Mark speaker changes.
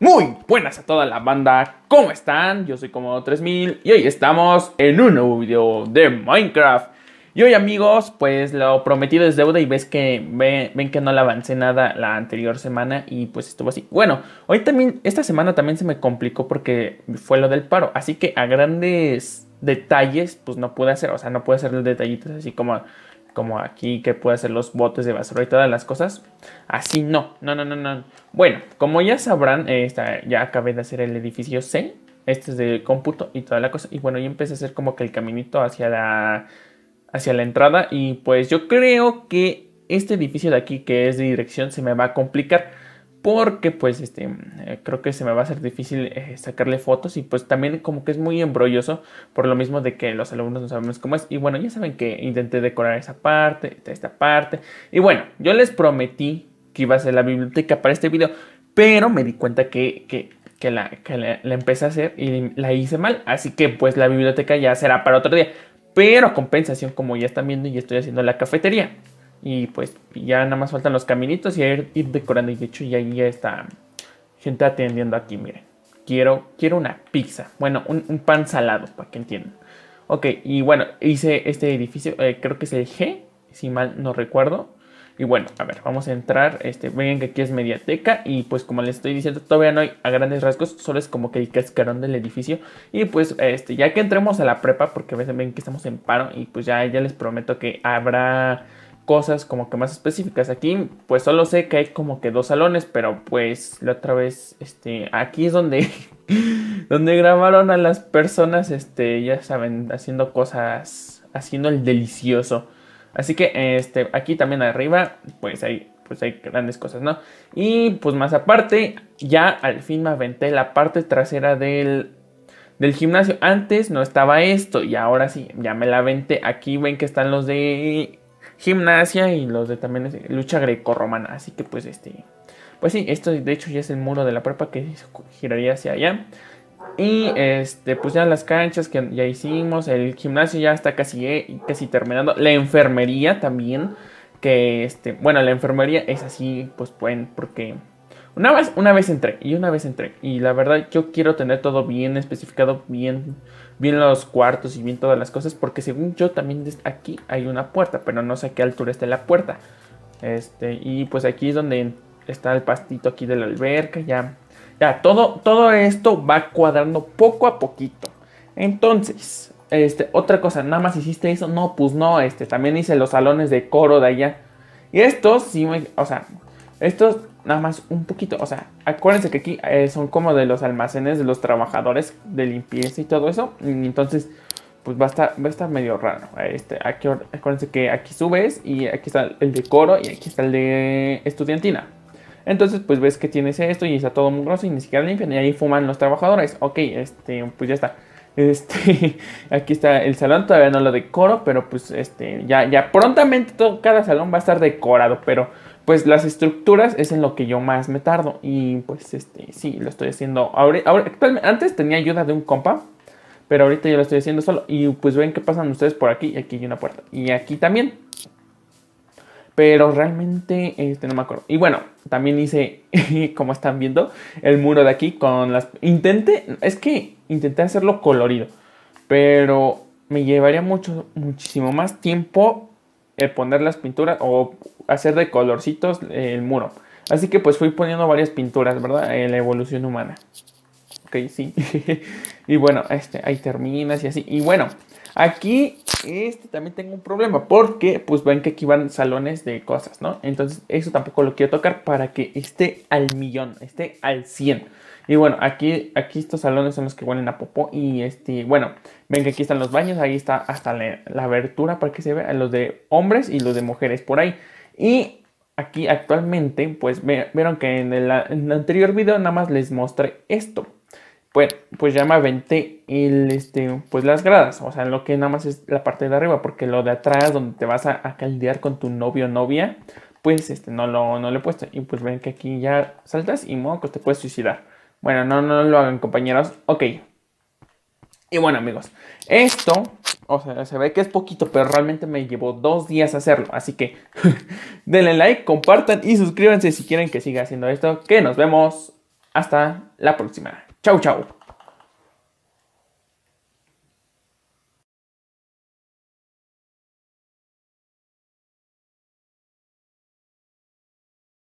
Speaker 1: Muy buenas a toda la banda, ¿cómo están? Yo soy como 3000 y hoy estamos en un nuevo video de Minecraft Y hoy amigos, pues lo prometido es deuda y ves que ven, que no le avancé nada la anterior semana y pues estuvo así Bueno, hoy también, esta semana también se me complicó porque fue lo del paro Así que a grandes detalles pues no pude hacer, o sea no pude hacer los detallitos así como como aquí que puede ser los botes de basura y todas las cosas. Así no, no, no, no, no. Bueno, como ya sabrán, eh, ya acabé de hacer el edificio C, este es de cómputo y toda la cosa. Y bueno, yo empecé a hacer como que el caminito hacia la, hacia la entrada y pues yo creo que este edificio de aquí que es de dirección se me va a complicar porque pues este mm, eh, creo que se me va a ser difícil eh, sacarle fotos y pues también como que es muy embrolloso por lo mismo de que los alumnos no sabemos cómo es y bueno ya saben que intenté decorar esa parte esta parte y bueno yo les prometí que iba a hacer la biblioteca para este video pero me di cuenta que, que, que, la, que la, empecé a hacer y la hice mal así que pues la biblioteca ya será para otro día pero compensación como ya están viendo y estoy haciendo la cafetería y pues ya nada más faltan los caminitos y ir, ir decorando. Y de hecho ya, ya está gente atendiendo aquí, miren. Quiero, quiero una pizza. Bueno, un, pan salado, para que entiendan. Ok, y bueno, hice este edificio, eh, creo que es el G, si mal no recuerdo. Y bueno, a ver, vamos a entrar. Este, que aquí es mediateca. Y pues como les estoy diciendo, todavía no hay a grandes rasgos. Solo es como que el cascarón del edificio. Y pues este, ya que entremos a la prepa, porque a veces ven que estamos en paro. Y pues ya, ya les prometo que habrá cosas como que más específicas. Aquí pues solo sé que hay como que dos salones, pero pues la otra vez, este, aquí es donde, donde grabaron a las personas, este, ya saben, haciendo cosas, haciendo el delicioso. Así que, este, aquí también arriba, pues hay, pues hay grandes cosas, ¿no? Y pues más aparte, ya al fin me aventé la parte trasera del del gimnasio. Antes no estaba esto y ahora sí, ya me la aventé. Aquí ven que están los de gimnasia y los de también lucha grecorromana. Así que pues este, pues sí, esto de hecho ya es el muro de la prepa que giraría hacia allá. Y este, pues ya las canchas que ya hicimos, el gimnasio ya está casi, eh, casi terminando, la enfermería también, que este, bueno, la enfermería es así, pues pueden, porque una vez, una vez entré, y una vez entré. Y la verdad, yo quiero tener todo bien especificado, bien, bien los cuartos y bien todas las cosas. Porque según yo, también aquí hay una puerta, pero no sé a qué altura está la puerta. Este, y pues aquí es donde está el pastito aquí de la alberca. Ya, ya, todo, todo esto va cuadrando poco a poquito. Entonces, este, otra cosa, nada más hiciste eso. No, pues no, este, también hice los salones de coro de allá. Y estos sí o sea, esto nada más un poquito. O sea, acuérdense que aquí eh, son como de los almacenes de los trabajadores de limpieza y todo eso. Entonces, pues va a estar, va a estar medio raro. Eh, este, aquí, acuérdense que aquí subes y aquí está el decoro y aquí está el de estudiantina. Entonces, pues ves que tienes esto y está todo muy groso y ni siquiera limpian. Y ahí fuman los trabajadores. Ok, este, pues ya está. Este, aquí está el salón, todavía no lo decoro, pero pues este, ya, ya prontamente todo, cada salón va a estar decorado, pero pues las estructuras es en lo que yo más me tardo. Y pues este, sí, lo estoy haciendo. Ahora, ahora, antes tenía ayuda de un compa, pero ahorita yo lo estoy haciendo solo. Y pues ven qué pasan ustedes por aquí, Y aquí hay una puerta. Y aquí también. Pero realmente este, no me acuerdo. Y bueno, también hice, como están viendo, el muro de aquí con las... Intenté, es que intenté hacerlo colorido. Pero me llevaría mucho, muchísimo más tiempo el poner las pinturas o hacer de colorcitos el muro. Así que pues fui poniendo varias pinturas, ¿verdad? En la evolución humana ok, sí. y bueno, este, ahí terminas y así. Y bueno, aquí este también tengo un problema porque pues ven que aquí van salones de cosas, ¿no? Entonces eso tampoco lo quiero tocar para que esté al millón, esté al 100. Y bueno, aquí, aquí estos salones son los que huelen a popó y este, bueno, ven que aquí están los baños, ahí está hasta la, abertura para que se vean los de hombres y los de mujeres por ahí. Y aquí actualmente, pues vieron que en el anterior video nada más les mostré esto. Bueno, pues ya me aventé el, este, pues las gradas, o sea, lo que nada más es la parte de arriba, porque lo de atrás, donde te vas a, caldear con tu novio o novia, pues este, no, lo, no he puesto. Y pues ven que aquí ya saltas y moco, te puedes suicidar. Bueno, no, no lo hagan compañeros, ok. Y bueno amigos, esto, o sea, se ve que es poquito, pero realmente me llevó dos días hacerlo. Así que denle like, compartan y suscríbanse si quieren que siga haciendo esto. Que nos vemos. Hasta la próxima. Chau, chau.